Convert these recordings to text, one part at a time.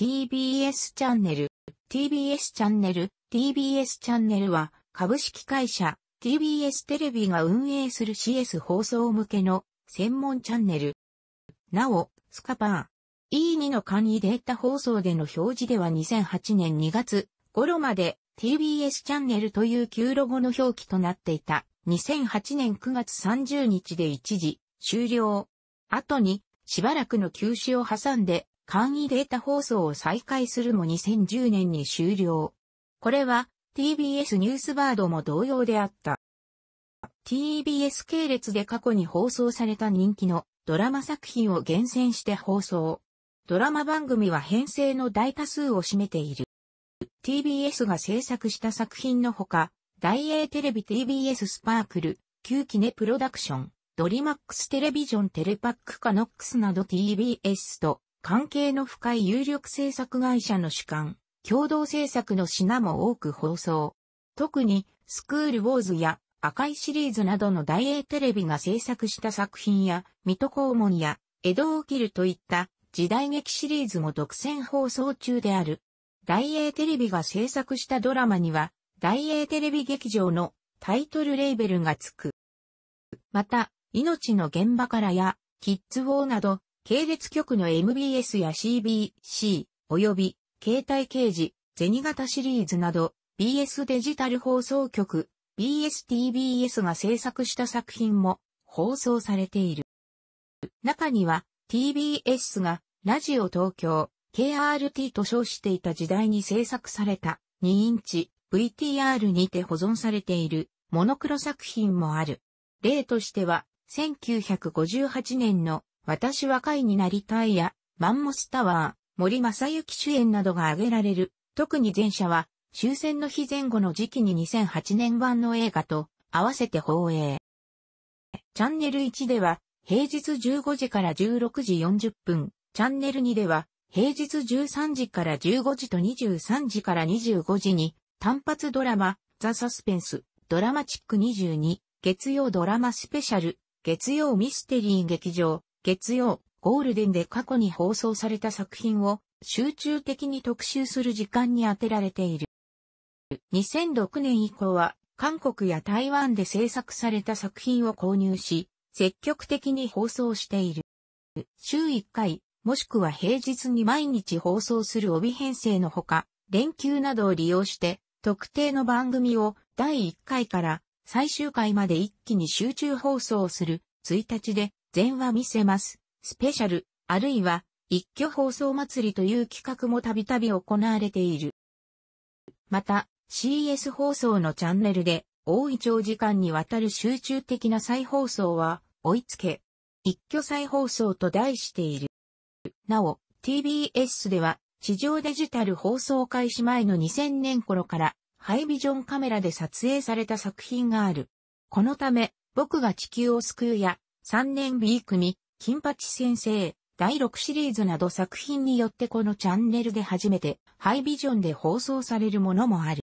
TBS チャンネル、TBS チャンネル、TBS チャンネルは、株式会社、TBS テレビが運営する CS 放送向けの専門チャンネル。なお、スカパー、E2 の簡易データ放送での表示では2008年2月頃まで TBS チャンネルという旧ロゴの表記となっていた。2008年9月30日で一時終了。後にしばらくの休止を挟んで簡易データ放送を再開するも2010年に終了。これは TBS ニュースバードも同様であった。TBS 系列で過去に放送された人気のドラマ作品を厳選して放送。ドラマ番組は編成の大多数を占めている。TBS が制作した作品のほか、大英テレビ TBS スパークル、旧記ネプロダクション、ドリマックステレビジョンテレパックカノックスなど TBS と関係の深い有力制作会社の主観、共同制作の品も多く放送。特に、スクールウォーズや赤いシリーズなどの大英テレビが制作した作品や、水戸黄門や、江戸を切るといった時代劇シリーズも独占放送中である。大英テレビが制作したドラマには、大英テレビ劇場のタイトルレーベルがつく。また、命の現場からや、キッズウォーなど、系列局の MBS や CBC、及び、携帯刑事、銭形シリーズなど、BS デジタル放送局、BSTBS が制作した作品も放送されている。中には、TBS が、ラジオ東京、KRT と称していた時代に制作された、2インチ、VTR にて保存されている、モノクロ作品もある。例としては、1958年の私は会になりたいや、マンモスタワー、森正幸主演などが挙げられる。特に前者は、終戦の日前後の時期に2008年版の映画と合わせて放映。チャンネル1では、平日15時から16時40分、チャンネル2では、平日13時から15時と23時から25時に、単発ドラマ、ザ・サスペンス、ドラマチック22、月曜ドラマスペシャル、月曜ミステリー劇場、月曜、ゴールデンで過去に放送された作品を集中的に特集する時間に充てられている。2006年以降は、韓国や台湾で制作された作品を購入し、積極的に放送している。週1回、もしくは平日に毎日放送する帯編成のほか、連休などを利用して、特定の番組を第1回から最終回まで一気に集中放送する1日で全話見せます、スペシャル、あるいは、一挙放送祭りという企画もたびたび行われている。また、CS 放送のチャンネルで、多い長時間にわたる集中的な再放送は、追いつけ、一挙再放送と題している。なお、TBS では、地上デジタル放送開始前の2000年頃から、ハイビジョンカメラで撮影された作品がある。このため、僕が地球を救うや、3年 B 組、金八先生、第6シリーズなど作品によってこのチャンネルで初めてハイビジョンで放送されるものもある。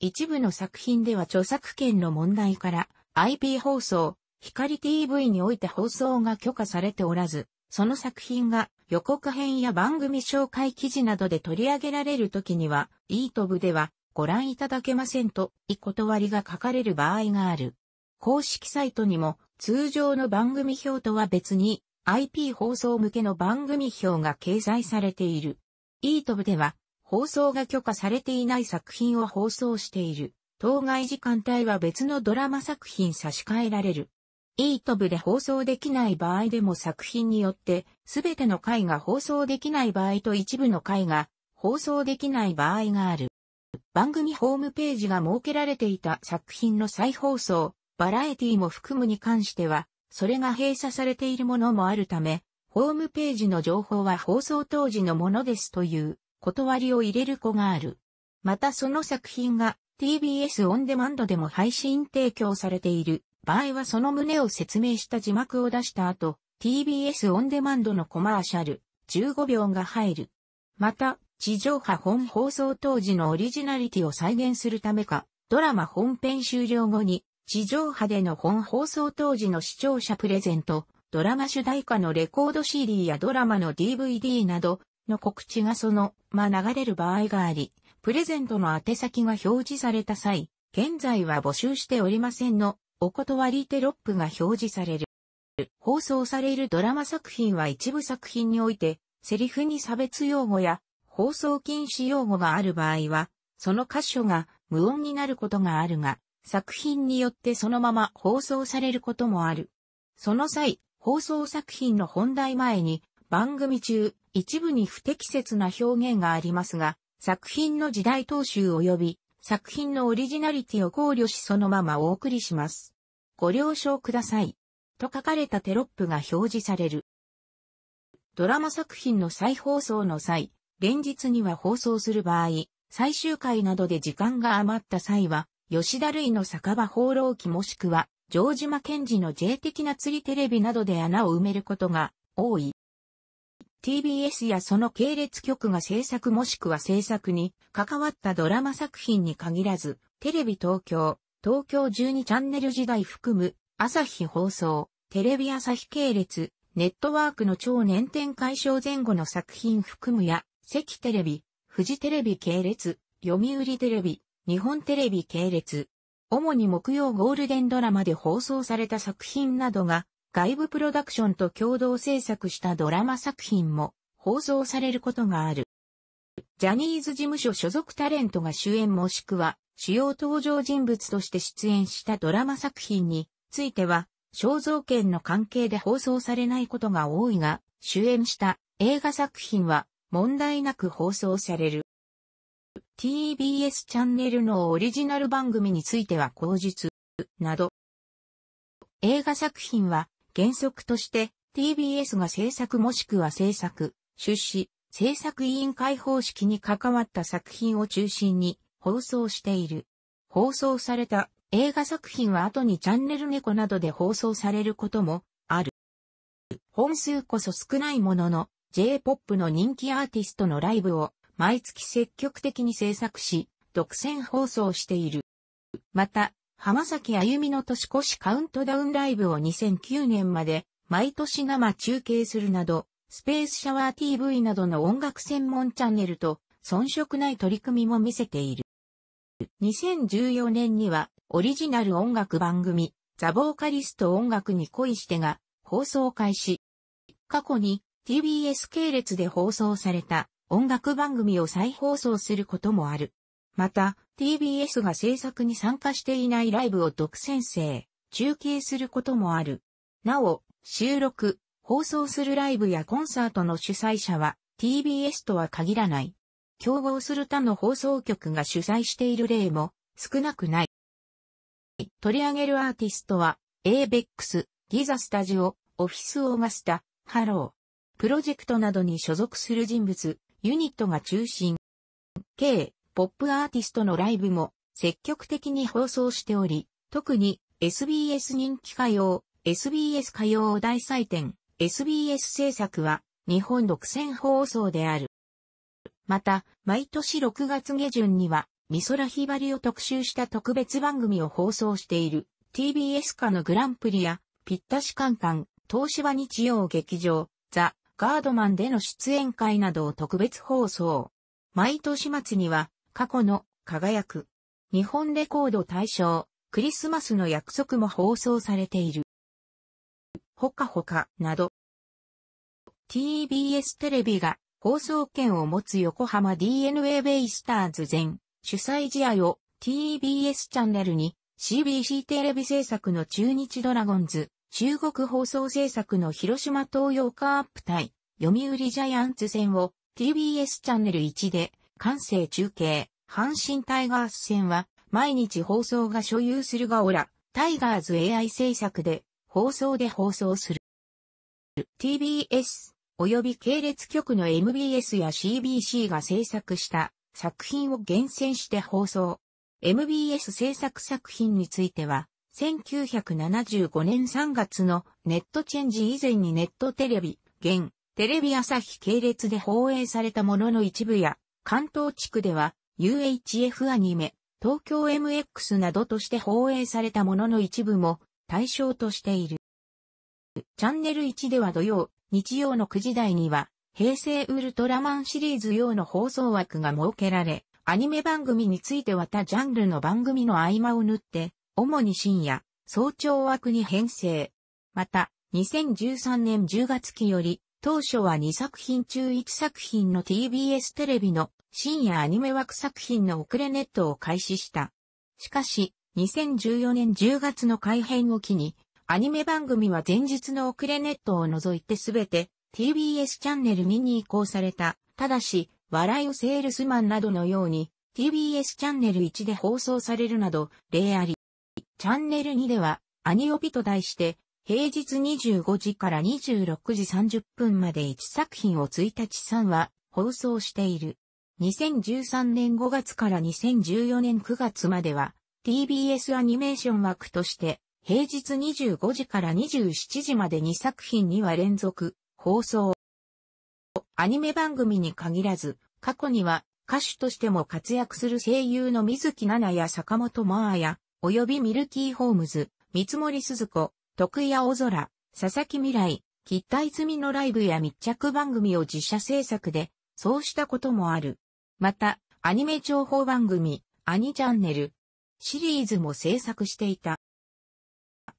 一部の作品では著作権の問題から IP 放送、光 TV において放送が許可されておらず、その作品が予告編や番組紹介記事などで取り上げられる時には、イートブではご覧いただけませんと、い断りが書かれる場合がある。公式サイトにも通常の番組表とは別に IP 放送向けの番組表が掲載されている。e t o 部では放送が許可されていない作品を放送している。当該時間帯は別のドラマ作品差し替えられる。e t o 部で放送できない場合でも作品によって全ての回が放送できない場合と一部の回が放送できない場合がある。番組ホームページが設けられていた作品の再放送、バラエティも含むに関しては、それが閉鎖されているものもあるため、ホームページの情報は放送当時のものですという断りを入れる子がある。またその作品が TBS オンデマンドでも配信提供されている場合はその旨を説明した字幕を出した後、TBS オンデマンドのコマーシャル15秒が入る。また、地上波本放送当時のオリジナリティを再現するためか、ドラマ本編終了後に地上波での本放送当時の視聴者プレゼント、ドラマ主題歌のレコード CD やドラマの DVD などの告知がそのま流れる場合があり、プレゼントの宛先が表示された際、現在は募集しておりませんの、お断りテロップが表示される。放送されるドラマ作品は一部作品において、セリフに差別用語や放送禁止用語がある場合は、その箇所が無音になることがあるが、作品によってそのまま放送されることもある。その際、放送作品の本題前に番組中、一部に不適切な表現がありますが、作品の時代踏襲及び作品のオリジナリティを考慮しそのままお送りします。ご了承ください。と書かれたテロップが表示される。ドラマ作品の再放送の際、連日には放送する場合、最終回などで時間が余った際は、吉田類の酒場放浪記もしくは、城島賢治の J 的な釣りテレビなどで穴を埋めることが多い。TBS やその系列局が制作もしくは制作に関わったドラマ作品に限らず、テレビ東京、東京12チャンネル時代含む、朝日放送、テレビ朝日系列、ネットワークの超年展解消前後の作品含むや、関テレビ、富士テレビ系列、読売テレビ、日本テレビ系列。主に木曜ゴールデンドラマで放送された作品などが、外部プロダクションと共同制作したドラマ作品も放送されることがある。ジャニーズ事務所所属タレントが主演もしくは主要登場人物として出演したドラマ作品については、肖像権の関係で放送されないことが多いが、主演した映画作品は問題なく放送される。TBS チャンネルのオリジナル番組については口述、など。映画作品は原則として TBS が制作もしくは制作、出資、制作委員会方式に関わった作品を中心に放送している。放送された映画作品は後にチャンネル猫などで放送されることもある。本数こそ少ないものの J-POP の人気アーティストのライブを毎月積極的に制作し、独占放送している。また、浜崎あゆみの年越しカウントダウンライブを2009年まで毎年生中継するなど、スペースシャワー TV などの音楽専門チャンネルと遜色ない取り組みも見せている。2014年にはオリジナル音楽番組ザ・ボーカリスト音楽に恋してが放送開始。過去に TBS 系列で放送された音楽番組を再放送することもある。また、TBS が制作に参加していないライブを独占制、中継することもある。なお、収録、放送するライブやコンサートの主催者は TBS とは限らない。競合する他の放送局が主催している例も少なくない。取り上げるアーティストは、ABEX、ギザスタジオ、オフィスオーガスタ、ハロー。プロジェクトなどに所属する人物、ユニットが中心。K、ポップアーティストのライブも積極的に放送しており、特に SBS 人気歌謡、SBS 歌謡大祭典、SBS 制作は日本独占放送である。また、毎年6月下旬には、美空ひばりを特集した特別番組を放送している TBS 化のグランプリや、ぴったしカンカン、東芝日曜劇場、ザ・ガードマンでの出演会などを特別放送。毎年末には、過去の、輝く、日本レコード大賞、クリスマスの約束も放送されている。ほかほか、など。TBS テレビが放送権を持つ横浜 DNA ベイスターズ全主催試合を TBS チャンネルに CBC テレビ制作の中日ドラゴンズ中国放送制作の広島東洋カープ対読売ジャイアンツ戦を TBS チャンネル1で完成中継、阪神タイガース戦は毎日放送が所有するがオラ、タイガーズ AI 制作で放送で放送する。TBS 及び系列局の MBS や CBC が制作した作品を厳選して放送。MBS 制作作品については1975年3月のネットチェンジ以前にネットテレビ、現、テレビ朝日系列で放映されたものの一部や、関東地区では UHF アニメ、東京 MX などとして放映されたものの一部も対象としている。チャンネル1では土曜、日曜の9時台には、平成ウルトラマンシリーズ用の放送枠が設けられ、アニメ番組については他ジャンルの番組の合間を縫って、主に深夜、早朝枠に編成。また、2013年10月期より、当初は2作品中1作品の TBS テレビの深夜アニメ枠作品の遅れネットを開始した。しかし、2014年10月の改編を機に、アニメ番組は前日の遅れネットを除いてすべて TBS チャンネル2に移行された。ただし、笑いをセールスマンなどのように TBS チャンネル1で放送されるなど、例あり。チャンネル2では、アニオビと題して、平日25時から26時30分まで1作品を1日3話放送している。2013年5月から2014年9月までは TBS アニメーション枠として平日25時から27時まで2作品には連続放送。アニメ番組に限らず過去には歌手としても活躍する声優の水木奈々や坂本真綾、及びミルキーホームズ、三森鈴子、徳井青空、佐々木未来、吉田泉のライブや密着番組を自社制作で、そうしたこともある。また、アニメ情報番組、アニチャンネル、シリーズも制作していた。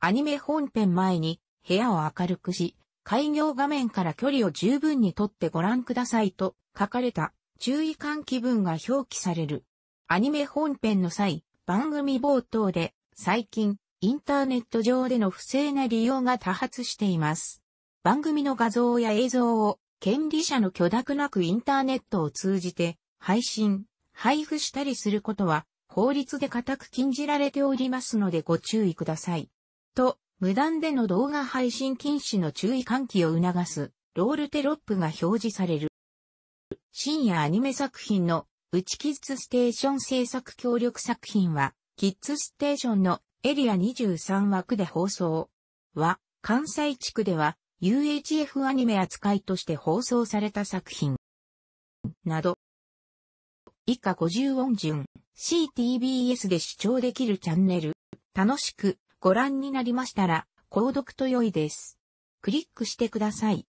アニメ本編前に、部屋を明るくし、開業画面から距離を十分にとってご覧くださいと書かれた注意喚起文が表記される。アニメ本編の際、番組冒頭で、最近、インターネット上での不正な利用が多発しています。番組の画像や映像を、権利者の許諾なくインターネットを通じて、配信、配布したりすることは、法律で固く禁じられておりますのでご注意ください。と、無断での動画配信禁止の注意喚起を促す、ロールテロップが表示される。深夜アニメ作品のうちキッズステーション制作協力作品は、キッズステーションのエリア23枠で放送。は、関西地区では UHF アニメ扱いとして放送された作品。など。以下50音順、CTBS で視聴できるチャンネル。楽しくご覧になりましたら、購読と良いです。クリックしてください。